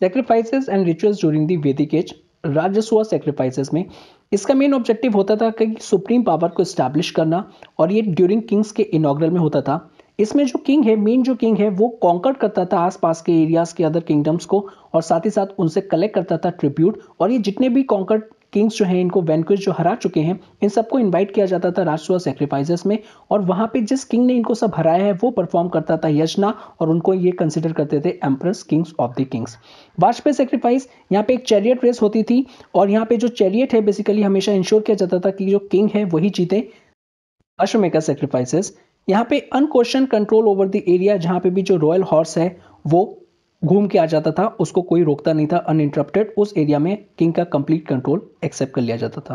sacrifices and rituals during the Vedic age राजस्व sacrifices में इसका मेन ऑब्जेक्टिव होता था कि सुप्रीम पावर को इस्टेब्लिश करना और ये ड्यूरिंग किंग्स के इनाग्रल में होता था इसमें जो किंग है मेन जो किंग है वो कॉन्कर करता था आसपास के एरियाज के अदर किंगडम्स को और साथ ही साथ उनसे कलेक्ट करता था ट्रिब्यूट और ये जितने भी कॉन्कर्ट किंग्स जो हैं इनको वैनक्विज जो हरा चुके हैं इन सबको इन्वाइट किया जाता था राजसुआ सेक्रीफाइजेस में और वहाँ पे जिस किंग ने इनको सब हराया है वो परफॉर्म करता था यजना और उनको ये कंसिडर करते थे empress kings of the kings Vajapeya sacrifice यहाँ पे एक चैरियट रेस होती थी और यहाँ पे जो चैरियट है बेसिकली हमेशा इंश्योर किया जाता था कि जो किंग है वही जीते अश्वमेका सेक्रीफाइसेस यहाँ पे unquestioned control over the area जहाँ पे भी जो रॉयल हॉर्स है वो घूम के आ जाता था उसको कोई रोकता नहीं था अनइंटरप्टेड उस एरिया में किंग का कंप्लीट कंट्रोल एक्सेप्ट कर लिया जाता था